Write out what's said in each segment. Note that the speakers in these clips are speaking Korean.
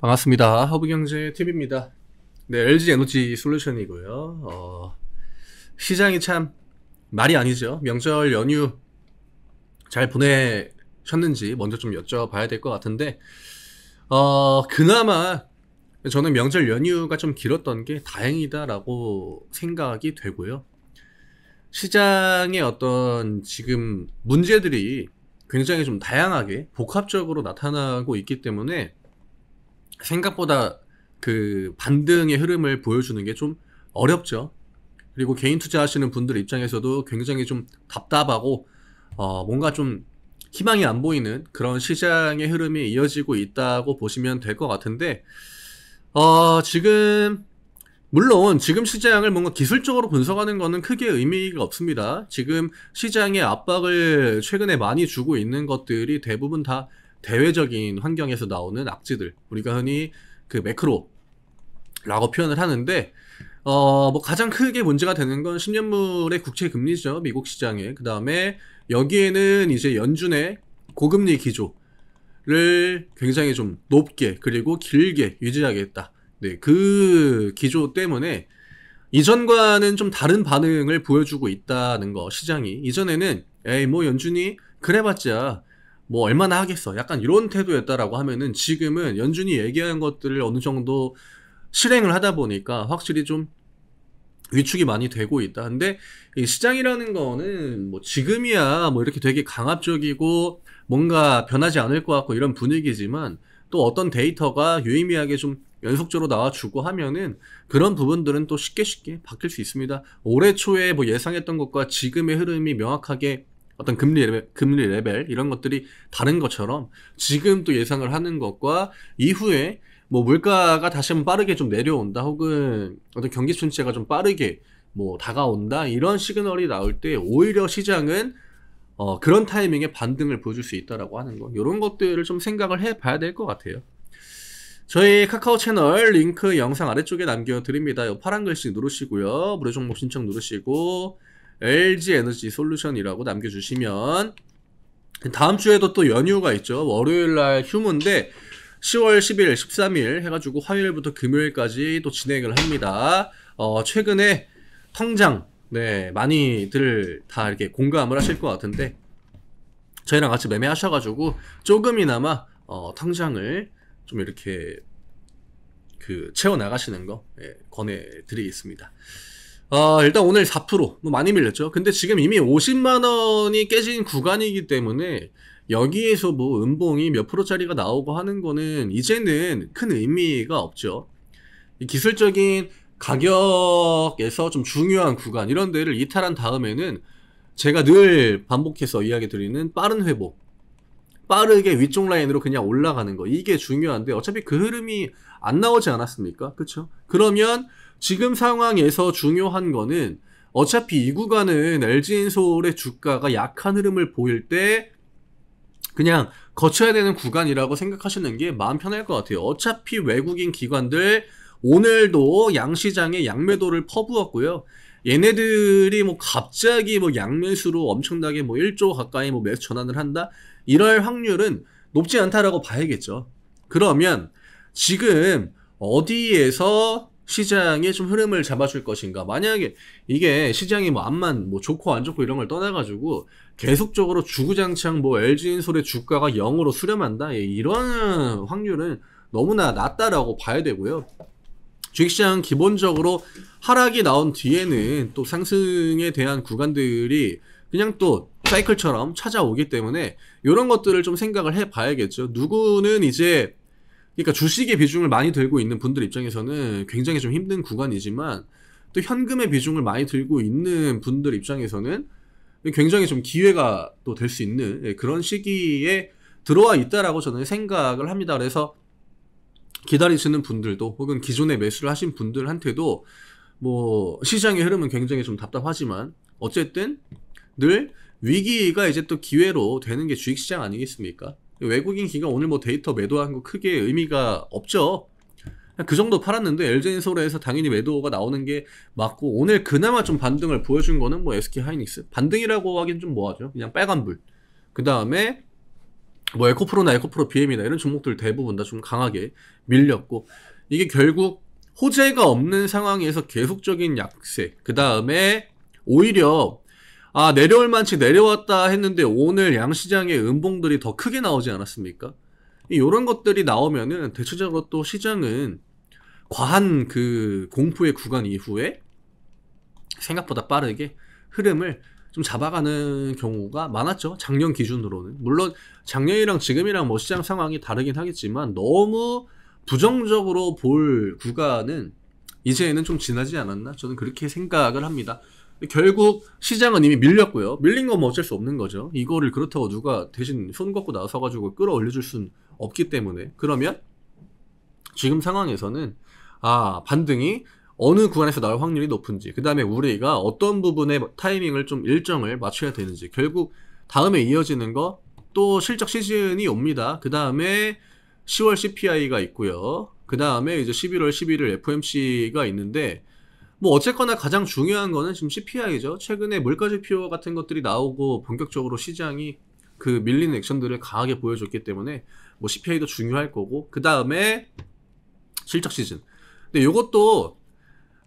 반갑습니다. 허브경제TV입니다. 네, LG 에너지 솔루션이고요. 어, 시장이 참 말이 아니죠. 명절 연휴 잘 보내셨는지 먼저 좀 여쭤봐야 될 것 같은데, 어, 그나마 저는 명절 연휴가 좀 길었던 게 다행이다라고 생각이 되고요. 시장의 어떤 지금 문제들이 굉장히 좀 다양하게 복합적으로 나타나고 있기 때문에 생각보다 그 반등의 흐름을 보여주는 게 좀 어렵죠. 그리고 개인 투자하시는 분들 입장에서도 굉장히 좀 답답하고 어 뭔가 좀 희망이 안 보이는 그런 시장의 흐름이 이어지고 있다고 보시면 될 것 같은데 어 지금 물론 지금 시장을 뭔가 기술적으로 분석하는 거는 크게 의미가 없습니다. 지금 시장에 압박을 최근에 많이 주고 있는 것들이 대부분 다 대외적인 환경에서 나오는 악재들 우리가 흔히 그 매크로라고 표현을 하는데 어뭐 가장 크게 문제가 되는 건 10년물의 국채 금리죠 미국 시장에 그 다음에 여기에는 이제 연준의 고금리 기조를 굉장히 좀 높게 그리고 길게 유지하겠다 네그 기조 때문에 이전과는 좀 다른 반응을 보여주고 있다는 거 시장이 이전에는 에이 뭐 연준이 그래봤자 뭐 얼마나 하겠어 약간 이런 태도였다라고 하면은 지금은 연준이 얘기한 것들을 어느 정도 실행을 하다 보니까 확실히 좀 위축이 많이 되고 있다. 근데 이 시장이라는 거는 뭐 지금이야 뭐 이렇게 되게 강압적이고 뭔가 변하지 않을 것 같고 이런 분위기지만 또 어떤 데이터가 유의미하게 좀 연속적으로 나와주고 하면은 그런 부분들은 또 쉽게 쉽게 바뀔 수 있습니다. 올해 초에 뭐 예상했던 것과 지금의 흐름이 명확하게 어떤 금리 레벨, 금리 레벨 이런 것들이 다른 것처럼 지금 또 예상을 하는 것과 이후에 뭐 물가가 다시 한번 빠르게 좀 내려온다 혹은 어떤 경기 침체가 좀 빠르게 뭐 다가온다 이런 시그널이 나올 때 오히려 시장은 어 그런 타이밍에 반등을 보여줄 수 있다라고 하는 거 이런 것들을 좀 생각을 해봐야 될 것 같아요. 저희 카카오 채널 링크 영상 아래쪽에 남겨드립니다. 요 파란 글씨 누르시고요. 무료 종목 신청 누르시고 LG 에너지 솔루션이라고 남겨주시면 다음 주에도 또 연휴가 있죠. 월요일 날 휴무인데 10월 10일, 13일 해가지고 화요일부터 금요일까지 또 진행을 합니다. 어, 최근에 통장 네 많이들 다 이렇게 공감을 하실 것 같은데 저희랑 같이 매매하셔가지고 조금이나마 어, 통장을 좀 이렇게 그 채워 나가시는 거 예, 권해드리겠습니다. 어, 일단 오늘 4%, 뭐 많이 밀렸죠. 근데 지금 이미 50만 원이 깨진 구간이기 때문에 여기에서 뭐 은봉이 몇 프로짜리가 나오고 하는 거는 이제는 큰 의미가 없죠. 기술적인 가격에서 좀 중요한 구간 이런 데를 이탈한 다음에는 제가 늘 반복해서 이야기 드리는 빠른 회복 빠르게 위쪽 라인으로 그냥 올라가는 거 이게 중요한데 어차피 그 흐름이 안 나오지 않았습니까? 그렇죠? 그러면 지금 상황에서 중요한 거는 어차피 이 구간은 LG인솔의 주가가 약한 흐름을 보일 때 그냥 거쳐야 되는 구간이라고 생각하시는 게 마음 편할 것 같아요. 어차피 외국인 기관들 오늘도 양시장에 양매도를 퍼부었고요. 얘네들이 뭐 갑자기 뭐 양매수로 엄청나게 뭐 1조 가까이 뭐 매수 전환을 한다? 이럴 확률은 높지 않다라고 봐야겠죠. 그러면 지금 어디에서 시장의 좀 흐름을 잡아줄 것인가. 만약에 이게 시장이 뭐 암만 뭐 좋고 안 좋고 이런 걸 떠나가지고 계속적으로 주구장창 뭐 LG인솔의 주가가 0으로 수렴한다. 예, 이런 확률은 너무나 낮다라고 봐야 되고요. 주식시장 기본적으로 하락이 나온 뒤에는 또 상승에 대한 구간들이 그냥 또 사이클처럼 찾아오기 때문에 이런 것들을 좀 생각을 해봐야겠죠. 누구는 이제 그러니까 주식의 비중을 많이 들고 있는 분들 입장에서는 굉장히 좀 힘든 구간이지만 또 현금의 비중을 많이 들고 있는 분들 입장에서는 굉장히 좀 기회가 또 될 수 있는 예, 그런 시기에 들어와 있다라고 저는 생각을 합니다. 그래서 기다리시는 분들도 혹은 기존에 매수를 하신 분들한테도 뭐 시장의 흐름은 굉장히 좀 답답하지만 어쨌든 늘 위기가 이제 또 기회로 되는 게 주식시장 아니겠습니까? 외국인 기관 오늘 뭐 데이터 매도한 거 크게 의미가 없죠. 그 정도 팔았는데 엘젠울에서 당연히 매도가 나오는 게 맞고 오늘 그나마 좀 반등을 보여준 거는 뭐 SK 하이닉스 반등이라고 하긴 좀 뭐하죠 그냥 빨간불 그 다음에 뭐 에코프로나 에코프로 BM이나 이런 종목들 대부분 다 좀 강하게 밀렸고 이게 결국 호재가 없는 상황에서 계속적인 약세 그 다음에 오히려 아 내려올 만치 내려왔다 했는데 오늘 양시장의 음봉들이 더 크게 나오지 않았습니까? 이런 것들이 나오면은 대체적으로 또 시장은 과한 그 공포의 구간 이후에 생각보다 빠르게 흐름을 좀 잡아가는 경우가 많았죠. 작년 기준으로는. 물론 작년이랑 지금이랑 뭐 시장 상황이 다르긴 하겠지만 너무 부정적으로 볼 구간은 이제는 좀 지나지 않았나? 저는 그렇게 생각을 합니다. 결국 시장은 이미 밀렸고요. 밀린 건뭐 어쩔 수 없는 거죠. 이거를 그렇다고 누가 대신 손 걷고 나서가지고 끌어올려줄 순 없기 때문에. 그러면 지금 상황에서는 아, 반등이 어느 구간에서 나올 확률이 높은지, 그 다음에 우리가 어떤 부분의 타이밍을 좀 일정을 맞춰야 되는지, 결국 다음에 이어지는 거 또 실적 시즌이 옵니다. 그 다음에 10월 CPI가 있고요. 그 다음에 이제 11월 11일 f m c 가 있는데 뭐 어쨌거나 가장 중요한 거는 지금 CPI죠. 최근에 물가지표 같은 것들이 나오고 본격적으로 시장이 그밀린 액션들을 강하게 보여줬기 때문에 뭐 CPI도 중요할 거고 그 다음에 실적 시즌. 근데 이것도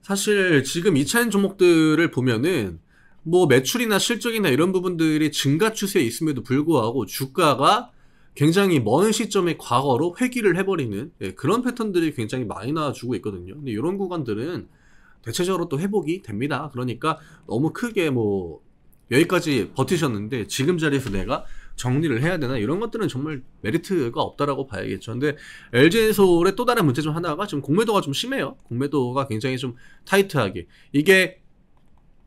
사실 지금 2차인 종목들을 보면은 뭐 매출이나 실적이나 이런 부분들이 증가 추세에 있음에도 불구하고 주가가 굉장히 먼 시점의 과거로 회귀를 해버리는 예, 그런 패턴들이 굉장히 많이 나와주고 있거든요. 근데 이런 구간들은 대체적으로 또 회복이 됩니다. 그러니까 너무 크게 뭐 여기까지 버티셨는데 지금 자리에서 내가 정리를 해야 되나 이런 것들은 정말 메리트가 없다라고 봐야겠죠. 근데 l g 에울의또 다른 문제 중 하나가 지금 공매도가 좀 심해요. 공매도가 굉장히 좀 타이트하게 이게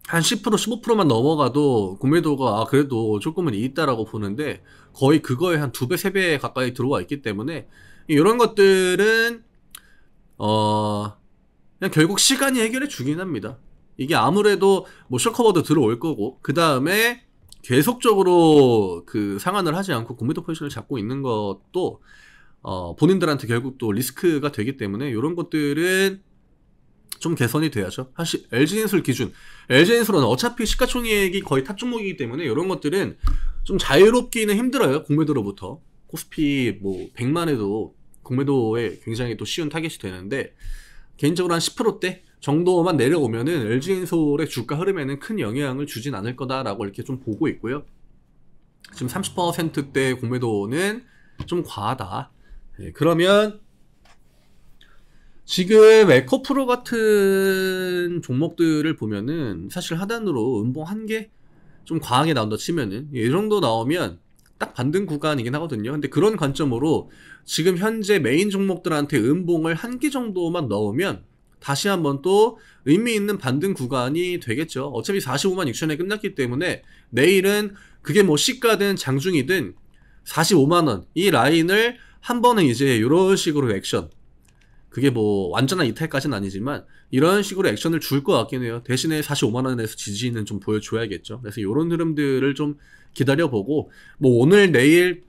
한10% 15%만 넘어가도 구매도가 아, 그래도 조금은 있다라고 보는데 거의 그거에 한 두 배 세 배 가까이 들어와 있기 때문에 이런 것들은 어 그냥 결국 시간이 해결해 주긴 합니다. 이게 아무래도 뭐쇼커버드 들어올 거고 그 다음에 계속적으로 그 상한을 하지 않고 구매도 포지션을 잡고 있는 것도 어 본인들한테 결국 또 리스크가 되기 때문에 이런 것들은 좀 개선이 돼야죠. 사실 l g 인솔 기준, l g 인솔은 어차피 시가총액이 거의 탑 종목이기 때문에 이런 것들은 좀 자유롭기는 힘들어요. 공매도로부터. 코스피 뭐 100만 해도 공매도에 굉장히 또 쉬운 타겟이 되는데 개인적으로 한 10%대 정도만 내려오면은 l g 인솔의 주가 흐름에는 큰 영향을 주진 않을 거다라고 이렇게 좀 보고 있고요. 지금 30%대 공매도는 좀 과하다. 네, 그러면 지금 에코프로 같은 종목들을 보면은 사실 하단으로 음봉 한 개 좀 과하게 나온다 치면은 예, 이 정도 나오면 딱 반등 구간이긴 하거든요. 근데 그런 관점으로 지금 현재 메인 종목들한테 음봉을 한 개 정도만 넣으면 다시 한번 또 의미 있는 반등 구간이 되겠죠. 어차피 45만 6천에 끝났기 때문에 내일은 그게 뭐 시가든 장중이든 45만원 이 라인을 한번은 이제 이런 식으로 액션 그게 뭐 완전한 이탈까지는 아니지만 이런 식으로 액션을 줄 것 같긴 해요. 대신에 45만 원에서 지지는 좀 보여줘야겠죠. 그래서 이런 흐름들을 좀 기다려보고 뭐 오늘 내일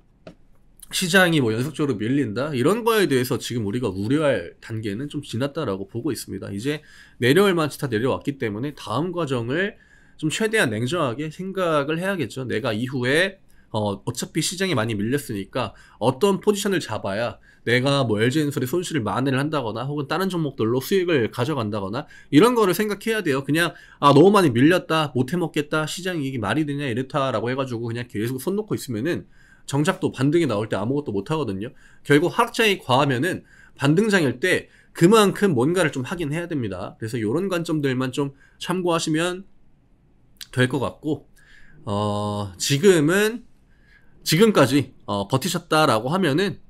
시장이 뭐 연속적으로 밀린다 이런 거에 대해서 지금 우리가 우려할 단계는 좀 지났다라고 보고 있습니다. 이제 내려올 만치다 내려왔기 때문에 다음 과정을 좀 최대한 냉정하게 생각을 해야겠죠. 내가 이후에 어, 어차피 시장이 많이 밀렸으니까 어떤 포지션을 잡아야 내가 뭐 l g 엔솔이 손실을 만회를 한다거나 혹은 다른 종목들로 수익을 가져간다거나 이런 거를 생각해야 돼요. 그냥 아 너무 많이 밀렸다 못해 먹겠다 시장 이익이 말이 되냐 이렇다라고 해가지고 그냥 계속 손 놓고 있으면은 정작 또 반등이 나올 때 아무것도 못 하거든요. 결국 하락장이 과하면은 반등장일 때 그만큼 뭔가를 좀 하긴 해야 됩니다. 그래서 이런 관점들만 좀 참고하시면 될 것 같고 어 지금은 지금까지 어, 버티셨다라고 하면은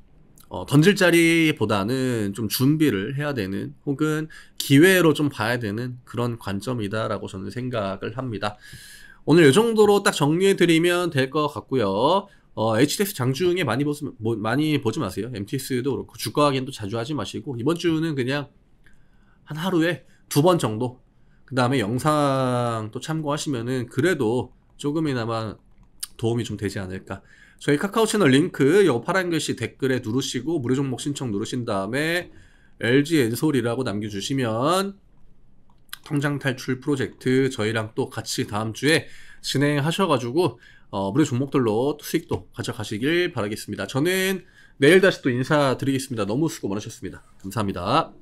어, 던질 자리보다는 좀 준비를 해야 되는 혹은 기회로 좀 봐야 되는 그런 관점이다라고 저는 생각을 합니다. 오늘 이 정도로 딱 정리해드리면 될 것 같고요. 어, HTS 장중에 많이 보지, 뭐, 많이 보지 마세요. MTS도 그렇고, 주가 확인도 자주 하지 마시고, 이번 주는 그냥 한 하루에 두 번 정도, 그 다음에 영상도 참고하시면은 그래도 조금이나마 도움이 좀 되지 않을까. 저희 카카오 채널 링크 요 파란 글씨 댓글에 누르시고 무료 종목 신청 누르신 다음에 LG 엔솔이라고 남겨주시면 통장 탈출 프로젝트 저희랑 또 같이 다음 주에 진행하셔가지고 어, 무료 종목들로 수익도 가져가시길 바라겠습니다. 저는 내일 다시 또 인사드리겠습니다. 너무 수고 많으셨습니다. 감사합니다.